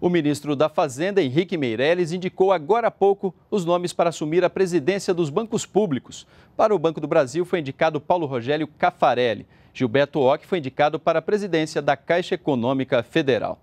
O ministro da Fazenda, Henrique Meirelles, indicou agora há pouco os nomes para assumir a presidência dos bancos públicos. Para o Banco do Brasil foi indicado Paulo Rogério Cafarelli. Gilberto Ock foi indicado para a presidência da Caixa Econômica Federal.